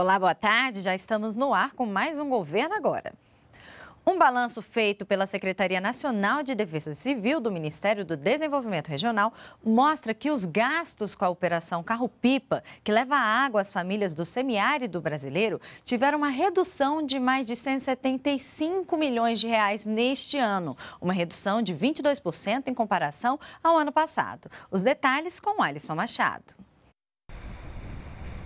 Olá, boa tarde. Já estamos no ar com mais um Governo Agora. Um balanço feito pela Secretaria Nacional de Defesa Civil do Ministério do Desenvolvimento Regional mostra que os gastos com a operação Carro-Pipa, que leva água às famílias do semiárido brasileiro, tiveram uma redução de mais de 175 milhões de reais neste ano, uma redução de 22% em comparação ao ano passado. Os detalhes com Alisson Machado.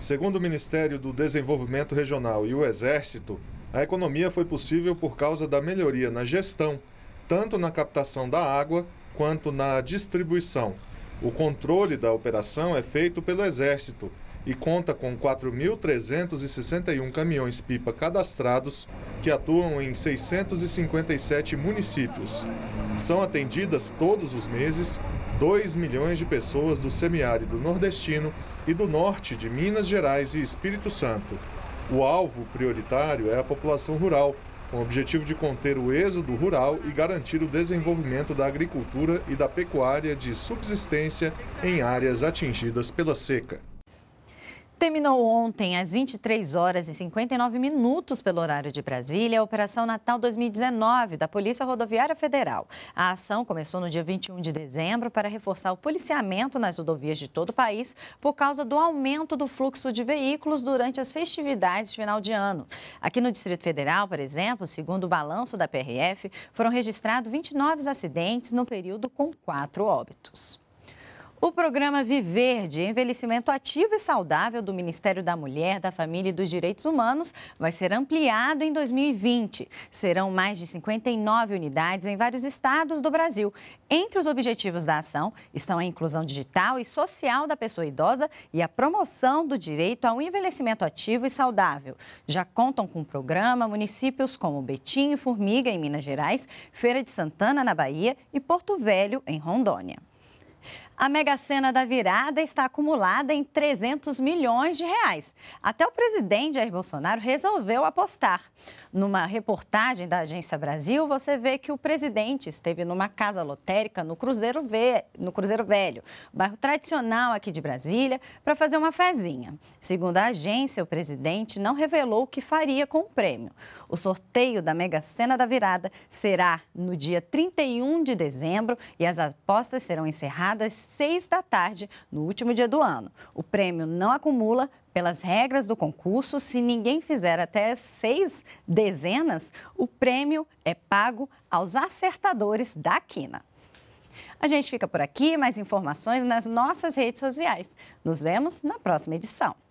Segundo o Ministério do Desenvolvimento Regional e o Exército, a economia foi possível por causa da melhoria na gestão, tanto na captação da água quanto na distribuição. O controle da operação é feito pelo Exército e conta com 4.361 caminhões-pipa cadastrados que atuam em 657 municípios. São atendidas todos os meses 2 milhões de pessoas do semiárido nordestino e do norte de Minas Gerais e Espírito Santo. O alvo prioritário é a população rural, com o objetivo de conter o êxodo rural e garantir o desenvolvimento da agricultura e da pecuária de subsistência em áreas atingidas pela seca. Terminou ontem, às 23 horas e 59 minutos, pelo horário de Brasília, a Operação Natal 2019 da Polícia Rodoviária Federal. A ação começou no dia 21 de dezembro para reforçar o policiamento nas rodovias de todo o país por causa do aumento do fluxo de veículos durante as festividades de final de ano. Aqui no Distrito Federal, por exemplo, segundo o balanço da PRF, foram registrados 29 acidentes no período com quatro óbitos. O programa Viver de Envelhecimento Ativo e Saudável do Ministério da Mulher, da Família e dos Direitos Humanos vai ser ampliado em 2020. Serão mais de 59 unidades em vários estados do Brasil. Entre os objetivos da ação estão a inclusão digital e social da pessoa idosa e a promoção do direito ao envelhecimento ativo e saudável. Já contam com o programa municípios como Betim e Formiga, em Minas Gerais, Feira de Santana, na Bahia e Porto Velho, em Rondônia. A Mega Sena da virada está acumulada em 300 milhões de reais. Até o presidente Jair Bolsonaro resolveu apostar. Numa reportagem da Agência Brasil, você vê que o presidente esteve numa casa lotérica no Cruzeiro, no Cruzeiro Velho, bairro tradicional aqui de Brasília, para fazer uma fezinha. Segundo a agência, o presidente não revelou o que faria com o prêmio. O sorteio da Mega Sena da virada será no dia 31 de dezembro e as apostas serão encerradas seis da tarde, no último dia do ano. O prêmio não acumula, pelas regras do concurso, se ninguém fizer até seis dezenas, o prêmio é pago aos acertadores da quina. A gente fica por aqui, mais informações nas nossas redes sociais. Nos vemos na próxima edição.